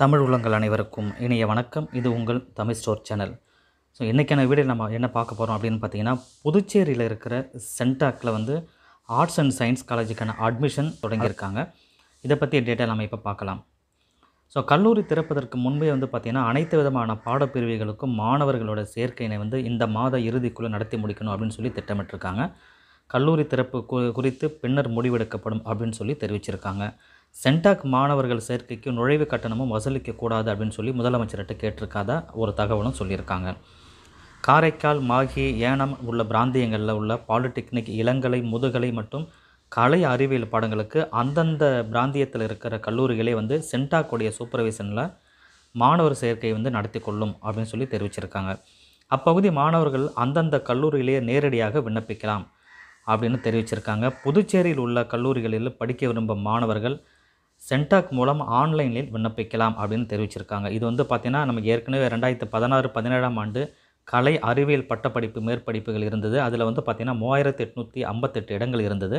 தமிழ் உள்ளங்கள் அனைவருக்கும் இனிய வணக்கம் இது உங்கள் தமிழ் ஸ்டோர் சேனல் ஸோ இன்றைக்கான வீடியோ நம்ம என்ன பார்க்க போகிறோம் அப்படின்னு பார்த்தீங்கன்னா புதுச்சேரியில் இருக்கிற சென்டாக்கில் வந்து ஆர்ட்ஸ் அண்ட் சயின்ஸ் காலேஜுக்கான அட்மிஷன் தொடங்கியிருக்காங்க இதை பற்றிய டேட்டா நம்ம இப்போ பார்க்கலாம் ஸோ கல்லூரி திறப்பதற்கு முன்பே வந்து பார்த்திங்கன்னா அனைத்து விதமான பாடப்பிரிவுகளுக்கும் மாணவர்களோட சேர்க்கையினை வந்து இந்த மாத இறுதிக்குள்ளே நடத்தி முடிக்கணும் அப்படின்னு சொல்லி திட்டமிட்டிருக்காங்க கல்லூரி திறப்பு குறித்து பின்னர் முடிவெடுக்கப்படும் அப்படின்னு சொல்லி தெரிவிச்சிருக்காங்க சென்டாக் மாணவர்கள் சேர்க்கைக்கு நுழைவு கட்டணமும் வசூலிக்கக்கூடாது அப்படின்னு சொல்லி முதலமைச்சர்கிட்ட கேட்டிருக்காத ஒரு தகவலும் சொல்லியிருக்காங்க காரைக்கால் மாகி ஏனம் உள்ள பிராந்தியங்களில் உள்ள பாலிடெக்னிக் இளங்கலை முதுகலை மற்றும் கலை அறிவியல் பாடங்களுக்கு அந்தந்த பிராந்தியத்தில் இருக்கிற கல்லூரிகளே வந்து சென்டாக்குடைய சூப்பர்விஷனில் மாணவர் சேர்க்கை வந்து நடத்தி கொள்ளும் அப்படின்னு சொல்லி தெரிவிச்சிருக்காங்க அப்பகுதி மாணவர்கள் அந்தந்த கல்லூரியிலேயே நேரடியாக விண்ணப்பிக்கலாம் அப்படின்னு தெரிவிச்சிருக்காங்க புதுச்சேரியில் உள்ள கல்லூரிகளில் படிக்க விரும்பும் மாணவர்கள் சென்டாக் மூலம் ஆன்லைனில் விண்ணப்பிக்கலாம் அப்படின்னு தெரிவிச்சிருக்காங்க இது வந்து பார்த்திங்கன்னா நமக்கு ஏற்கனவே ரெண்டாயிரத்து பதினாறு பதினேழாம் ஆண்டு கலை அறிவியல் பட்டப்படிப்பு மேற்படிப்புகள் இருந்தது அதில் வந்து பார்த்திங்கன்னா மூவாயிரத்து எட்நூற்றி ஐம்பத்தெட்டு இடங்கள் இருந்தது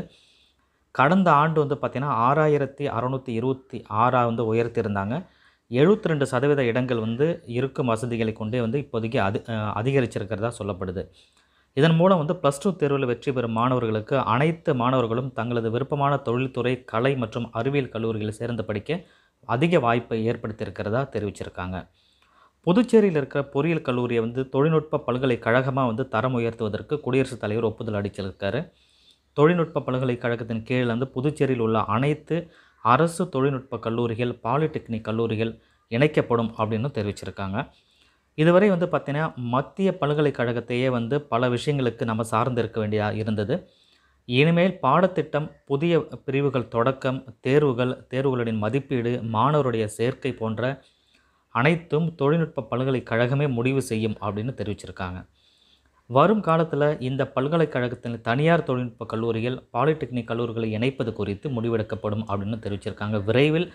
கடந்த ஆண்டு வந்து பார்த்திங்கன்னா ஆறாயிரத்தி அறநூற்றி இருபத்தி ஆறாக வந்து உயர்த்தியிருந்தாங்க எழுபத்தி ரெண்டு சதவீத இடங்கள் வந்து இருக்கும் வசதிகளை கொண்டே வந்து இப்போதைக்கு அது அதிகரிச்சிருக்கிறதா சொல்லப்படுது இதன் மூலம் வந்து ப்ளஸ் டூ தேர்வில் வெற்றி பெறும் மாணவர்களுக்கு அனைத்து மாணவர்களும் தங்களது விருப்பமான தொழில்துறை கலை மற்றும் அறிவியல் கல்லூரிகளில் சேர்ந்து படிக்க அதிக வாய்ப்பை ஏற்படுத்தியிருக்கிறதா தெரிவிச்சிருக்காங்க புதுச்சேரியில் இருக்கிற பொறியியல் கல்லூரியை வந்து தொழில்நுட்ப பல்கலைக்கழகமாக வந்து தரம் உயர்த்துவதற்கு குடியரசுத் தலைவர் ஒப்புதல் அளிச்சிருக்காரு தொழில்நுட்ப பல்கலைக்கழகத்தின் கீழ் வந்து புதுச்சேரியில் உள்ள அனைத்து அரசு தொழில்நுட்ப கல்லூரிகள் பாலிடெக்னிக் கல்லூரிகள் இணைக்கப்படும் அப்படின்னு தெரிவிச்சிருக்காங்க இதுவரை வந்து பார்த்திங்கன்னா மத்திய பல்கலைக்கழகத்தையே வந்து பல விஷயங்களுக்கு நம்ம சார்ந்து இருக்க வேண்டியதாக இருந்தது இனிமேல் பாடத்திட்டம் புதிய பிரிவுகள் தொடக்கம் தேர்வுகள் தேர்வுகளின் மதிப்பீடு மாணவருடைய சேர்க்கை போன்ற அனைத்தும் தொழில்நுட்ப பல்கலைக்கழகமே முடிவு செய்யும் அப்படின்னு தெரிவிச்சிருக்காங்க வரும் காலத்தில் இந்த பல்கலைக்கழகத்தில் தனியார் தொழில்நுட்ப கல்லூரிகள் பாலிடெக்னிக் கல்லூரிகளை இணைப்பது குறித்து முடிவெடுக்கப்படும் அப்படின்னு தெரிவிச்சிருக்காங்க விரைவில்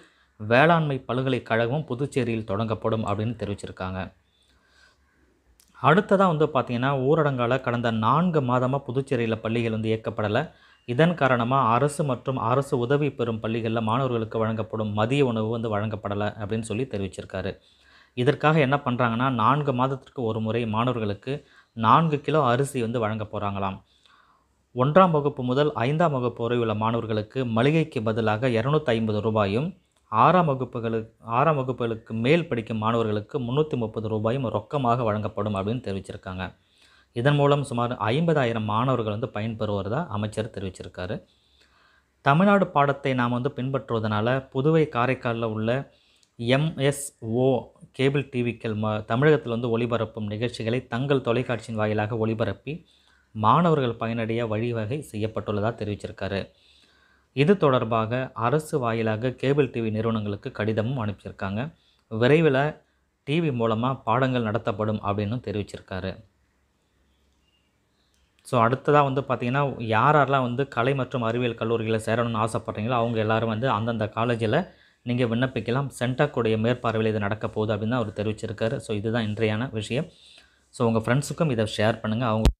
வேளாண்மை பல்கலைக்கழகமும் புதுச்சேரியில் தொடங்கப்படும் அப்படின்னு தெரிவிச்சிருக்காங்க அடுத்ததாக வந்து பார்த்திங்கன்னா ஊரடங்கால் கடந்த நான்கு மாதமாக புதுச்சேரியில் பள்ளிகள் வந்து இயக்கப்படலை இதன் காரணமாக அரசு மற்றும் அரசு உதவி பெறும் பள்ளிகளில் மாணவர்களுக்கு வழங்கப்படும் மதிய உணவு வந்து வழங்கப்படலை அப்படின்னு சொல்லி தெரிவிச்சிருக்காரு இதற்காக என்ன பண்ணுறாங்கன்னா நான்கு மாதத்திற்கு ஒரு முறை மாணவர்களுக்கு நான்கு கிலோ அரிசி வந்து வழங்க போகிறாங்களாம் ஒன்றாம் வகுப்பு முதல் ஐந்தாம் வகுப்பு வரை உள்ள மாணவர்களுக்கு மளிகைக்கு பதிலாக இரநூத்தி ஐம்பது ரூபாயும் ஆறாம் வகுப்புகளுக்கு ஆறாம் வகுப்புகளுக்கு மேல் படிக்கும் மாணவர்களுக்கு முந்நூற்றி முப்பது ரூபாயும் ரொக்கமாக வழங்கப்படும் அப்படின்னு தெரிவிச்சிருக்காங்க இதன் மூலம் சுமார் ஐம்பதாயிரம் மாணவர்கள் வந்து பயன்பெறுவதாக அமைச்சர் தெரிவிச்சிருக்காரு தமிழ்நாடு பாடத்தை நாம் வந்து பின்பற்றுவதனால புதுவை காரைக்காலில் உள்ள எம்எஸ்ஓ கேபிள் டிவிக்கள் ம தமிழகத்தில் வந்து ஒளிபரப்பும் நிகழ்ச்சிகளை தங்கள் தொலைக்காட்சியின் வாயிலாக ஒளிபரப்பி மாணவர்கள் பயனடைய வழிவகை செய்யப்பட்டுள்ளதாக தெரிவிச்சிருக்காரு இது தொடர்பாக அரசு வாயிலாக கேபிள் டிவி நிறுவனங்களுக்கு கடிதமும் அனுப்பிச்சிருக்காங்க விரைவில் டிவி மூலமாக பாடங்கள் நடத்தப்படும் அப்படின்னு தெரிவிச்சிருக்காரு ஸோ அடுத்ததாக வந்து பார்த்திங்கன்னா யார் யாரெல்லாம் வந்து கலை மற்றும் அறிவியல் கல்லூரிகளை சேரணும்னு ஆசைப்பட்றீங்களோ அவங்க எல்லோரும் வந்து அந்தந்த காலேஜில் நீங்கள் விண்ணப்பிக்கலாம் சென்டாக்குடைய மேற்பார்வையில் இது நடக்க போகுது அப்படின்னு அவர் தெரிவிச்சிருக்காரு ஸோ இதுதான் இன்றையான விஷயம் ஸோ உங்கள் ஃப்ரெண்ட்ஸுக்கும் இதை ஷேர் பண்ணுங்கள் அவங்க